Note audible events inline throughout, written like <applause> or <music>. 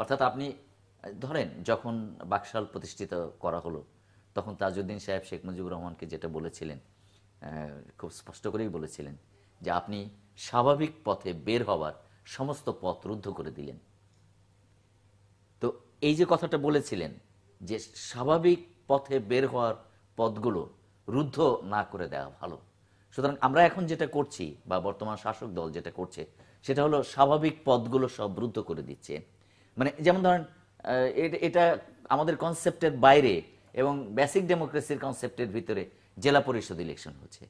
অর্থাৎ আপনি ধরেন যখন বাকশাল প্রতিষ্ঠিত করা হলো তখন তাজউদ্দিন সাহেব শেখ মুজিবুর রহমানকে যেটা বলেছিলেন খুব স্পষ্ট করেই বলেছিলেন যে আপনি স্বাভাবিক পথে বের হবার সমস্ত পথ রুদ্ধ করে দিলেন তো এই যে কথাটা বলেছিলেন যে স্বাভাবিক পথে বের হওয়ার পথগুলো রুদ্ধ না করে দেওয়া ভালো সুতরাং আমরা এখন যেটা করছি বা বর্তমান শাসক দল যেটা করছে সেটা হলো স্বাভাবিক পথগুলো সব রুদ্ধ করে দিচ্ছে মানে যেমন ধরেন এটা আমাদের কনসেপ্টের বাইরে এবং বেসিক ডেমোক্রেসির কনসেপ্টের ভিতরে জেলা পরিষদ ইলেকশন হচ্ছে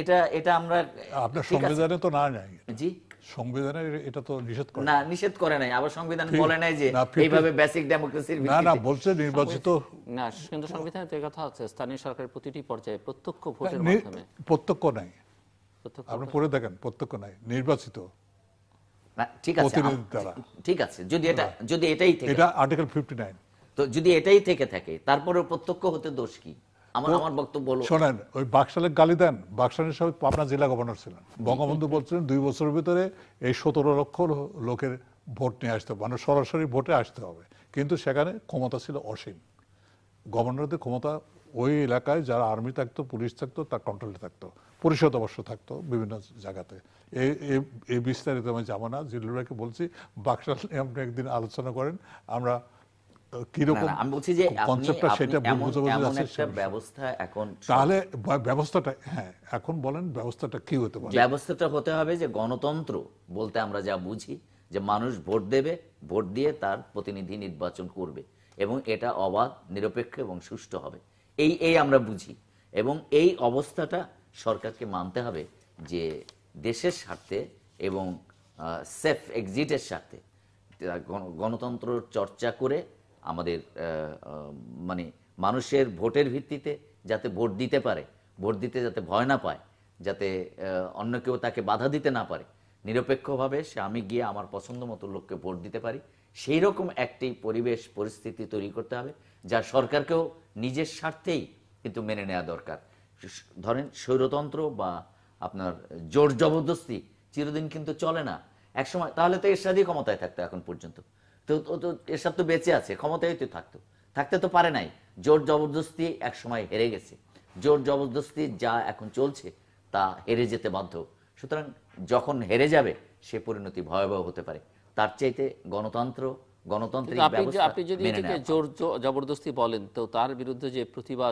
এটা এটা আমরা আপনার সংবিধানে তো না নাই জি সংবিধানে এটা তো নিষেধ করে না নিষেধ করে নাই আবার সংবিধান বলে নাই যে এইভাবে বেসিক ডেমোক্রেসির না না বলছে নির্বাচিত না কিন্তু সংবিধানে তো কথা আছে স্থানীয় সরকারের প্রতিটি পর্যায়ে প্রত্যক্ষ ভোটের মাধ্যমে প্রত্যক্ষ নাই আপনি পড়ে দেখেন প্রত্যক্ষ নাই নির্বাচিত গালি দেন জেলা গভর্নর ছিলেন বঙ্গবন্ধু <laughs> বলছিলেন দুই বছরের ভিতরে এই সতেরো লক্ষ লোকের ভোট নিয়ে আসতে হবে মানে সরাসরি ভোটে আসতে হবে কিন্তু সেখানে ক্ষমতা ছিল অসীম গভর্নরদের ক্ষমতা ওই এলাকায় যারা আর্মি থাকতো পুলিশ থাকতো তার কন্ট্রোলে থাকতো পরিষদ অবশ্য থাকতো বিভিন্ন জায়গাতে এই বিস্তারিত আমি যাবো না জিল্লুরাকে বলছি বাকশাল আপনি একদিন আলোচনা করেন আমরা ব্যবস্থাটা হ্যাঁ এখন বলেন ব্যবস্থাটা কি হতে ব্যবস্থাটা হতে হবে যে গণতন্ত্র বলতে আমরা যা বুঝি যে মানুষ ভোট দেবে ভোট দিয়ে তার প্রতিনিধি নির্বাচন করবে এবং এটা অবাধ নিরপেক্ষ এবং সুষ্ঠু হবে এই এই আমরা বুঝি এবং এই অবস্থাটা সরকারকে মানতে হবে যে দেশের স্বার্থে এবং সেফ এক্সিটের স্বার্থে গণতন্ত্র চর্চা করে আমাদের মানে মানুষের ভোটের ভিত্তিতে যাতে ভোট দিতে পারে ভোট দিতে যাতে ভয় না পায় যাতে অন্য কেউ তাকে বাধা দিতে না পারে নিরপেক্ষভাবে সে আমি গিয়ে আমার পছন্দ মতো লোককে ভোট দিতে পারি সেই রকম একটি পরিবেশ পরিস্থিতি তৈরি করতে হবে যা সরকারকেও নিজের স্বার্থেই কিন্তু মেনে নেওয়া দরকার ধরেন স্বৈরতন্ত্র বা আপনার জোর জবরদস্তি চিরদিন কিন্তু চলে না একসময় তাহলে তো এরশাদই ক্ষমতায় থাকতো এখন পর্যন্ত তো তো এরশাদ তো বেঁচে আছে ক্ষমতায় তো থাকতো থাকতে তো পারে নাই জোর জবরদস্তি একসময় হেরে গেছে জোর জবরদস্তি যা এখন চলছে তা হেরে যেতে বাধ্য সুতরাং যখন হেরে যাবে সে পরিণতি ভয়াবহ হতে পারে তার চাইতে গণতন্ত্র এই এই মুহূর্তে যেটা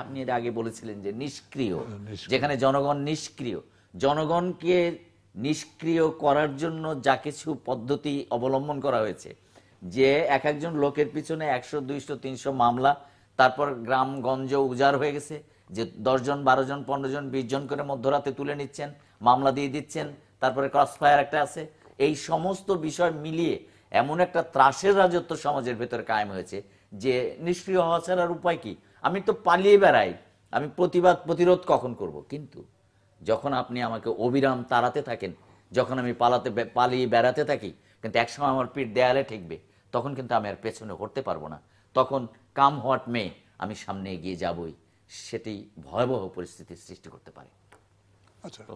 আপনি আগে বলেছিলেন যে হ্যাঁ, নিষ্ক্রিয় যেখানে জনগণ নিষ্ক্রিয় জনগণকে নিষ্ক্রিয় করার জন্য যা কিছু পদ্ধতি অবলম্বন করা হয়েছে যে এক একজন লোকের পিছনে একশো দুইশো তিনশো মামলা তারপর গ্রামগঞ্জ উজাড় হয়ে গেছে যে দশজন বারো জন পনেরো জন বিশ জন করে মধ্যরাতে তুলে নিচ্ছেন মামলা দিয়ে দিচ্ছেন তারপরে ক্রস ফায়ার একটা আছে এই সমস্ত বিষয় মিলিয়ে এমন একটা ত্রাসের রাজত্ব সমাজের ভেতর কায়েম হয়েছে যে নিষ্ক্রিয় হওয়া ছাড়ার উপায় কি আমি তো পালিয়ে বেড়াই আমি প্রতিবাদ প্রতিরোধ কখন করব কিন্তু যখন আপনি আমাকে অবিরাম তাড়াতে থাকেন যখন আমি পালাতে পালিয়ে বেড়াতে থাকি কিন্তু একসময় আমার পিঠ দেয়ালে ঠেকবে তখন কিন্তু আমি আর পেছনে করতে পারবো না তখন কাম হোয়াট মে আমি সামনে এগিয়ে যাবই সেটি ভয়াবহ পরিস্থিতির সৃষ্টি করতে পারে আচ্ছা